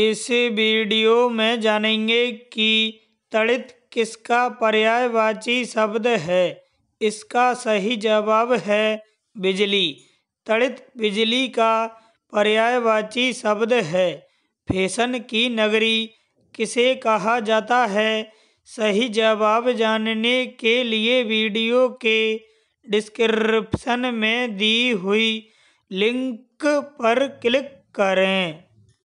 इस वीडियो में जानेंगे कि तड़ित किसका पर्यायवाची शब्द है इसका सही जवाब है बिजली तड़ित बिजली का पर्यायवाची शब्द है फैशन की नगरी किसे कहा जाता है सही जवाब जानने के लिए वीडियो के डिस्क्रिप्शन में दी हुई लिंक पर क्लिक करें